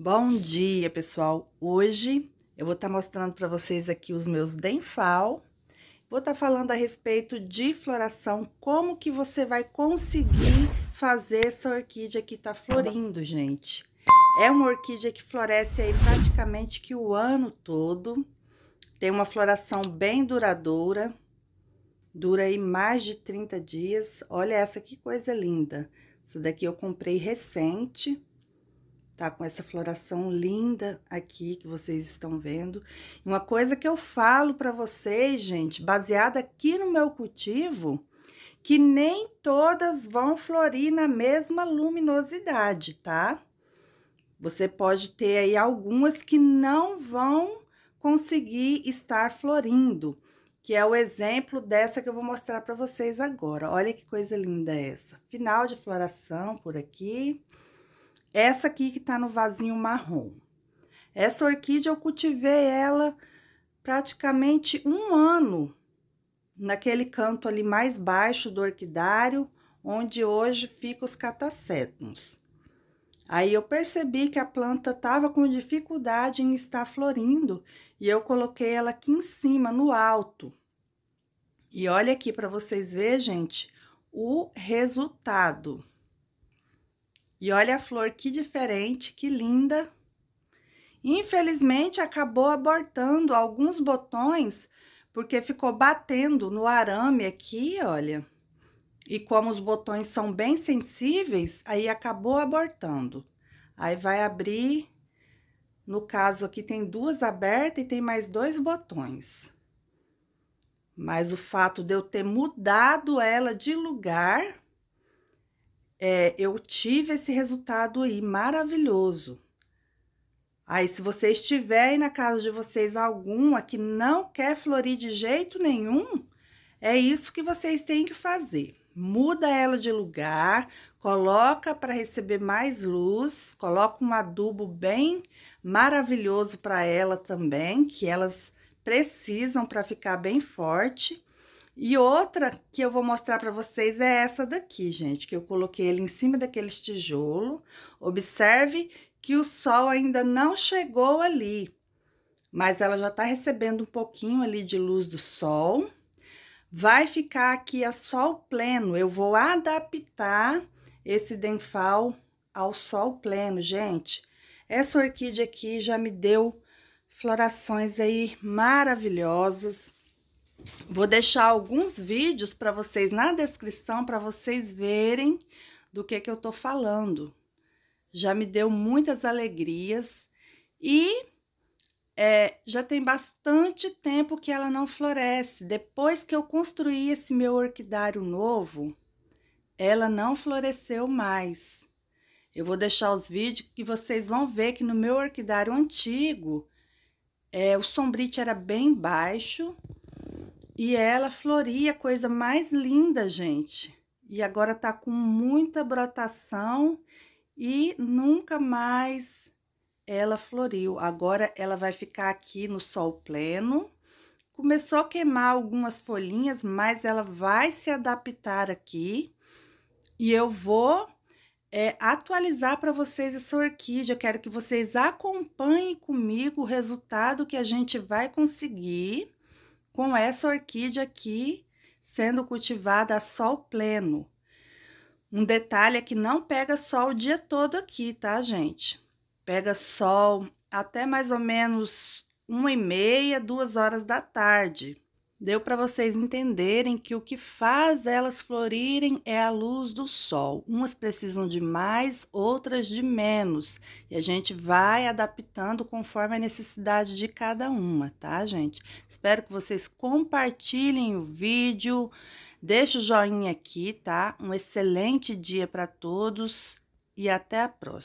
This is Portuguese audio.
Bom dia, pessoal! Hoje eu vou estar tá mostrando para vocês aqui os meus Denfal. Vou estar tá falando a respeito de floração, como que você vai conseguir fazer essa orquídea que está florindo, gente. É uma orquídea que floresce aí praticamente que o ano todo. Tem uma floração bem duradoura, dura aí mais de 30 dias. Olha essa que coisa linda! Essa daqui eu comprei recente tá com essa floração linda aqui que vocês estão vendo. Uma coisa que eu falo para vocês, gente, baseada aqui no meu cultivo, que nem todas vão florir na mesma luminosidade, tá? Você pode ter aí algumas que não vão conseguir estar florindo, que é o exemplo dessa que eu vou mostrar para vocês agora. Olha que coisa linda essa. Final de floração por aqui. Essa aqui que tá no vasinho marrom. Essa orquídea eu cultivei ela praticamente um ano naquele canto ali mais baixo do orquidário, onde hoje fica os catacétons. Aí eu percebi que a planta tava com dificuldade em estar florindo e eu coloquei ela aqui em cima, no alto. E olha aqui para vocês verem, gente, o resultado. E olha a flor que diferente, que linda. Infelizmente acabou abortando alguns botões porque ficou batendo no arame aqui, olha. E como os botões são bem sensíveis, aí acabou abortando. Aí vai abrir, no caso aqui tem duas abertas e tem mais dois botões. Mas o fato de eu ter mudado ela de lugar é, eu tive esse resultado aí maravilhoso. Aí, se vocês tiverem na casa de vocês alguma que não quer florir de jeito nenhum, é isso que vocês têm que fazer. Muda ela de lugar, coloca para receber mais luz, coloca um adubo bem maravilhoso para ela também, que elas precisam para ficar bem forte. E outra que eu vou mostrar para vocês é essa daqui, gente, que eu coloquei ele em cima daqueles tijolo. Observe que o sol ainda não chegou ali, mas ela já está recebendo um pouquinho ali de luz do sol. Vai ficar aqui a sol pleno, eu vou adaptar esse denfal ao sol pleno, gente. Essa orquídea aqui já me deu florações aí maravilhosas. Vou deixar alguns vídeos para vocês na descrição para vocês verem do que que eu tô falando. Já me deu muitas alegrias e é, já tem bastante tempo que ela não floresce. Depois que eu construí esse meu orquidário novo, ela não floresceu mais. Eu vou deixar os vídeos que vocês vão ver que no meu orquidário antigo, é, o sombrite era bem baixo e ela floria, coisa mais linda, gente. E agora tá com muita brotação e nunca mais ela floriu. Agora ela vai ficar aqui no sol pleno. Começou a queimar algumas folhinhas, mas ela vai se adaptar aqui. E eu vou é, atualizar para vocês essa orquídea. Eu quero que vocês acompanhem comigo o resultado que a gente vai conseguir com essa orquídea aqui sendo cultivada a sol pleno. Um detalhe é que não pega sol o dia todo aqui, tá, gente? Pega sol até mais ou menos uma e meia, duas horas da tarde deu para vocês entenderem que o que faz elas florirem é a luz do sol. Umas precisam de mais, outras de menos. E a gente vai adaptando conforme a necessidade de cada uma, tá, gente? Espero que vocês compartilhem o vídeo. Deixa o joinha aqui, tá? Um excelente dia para todos e até a próxima.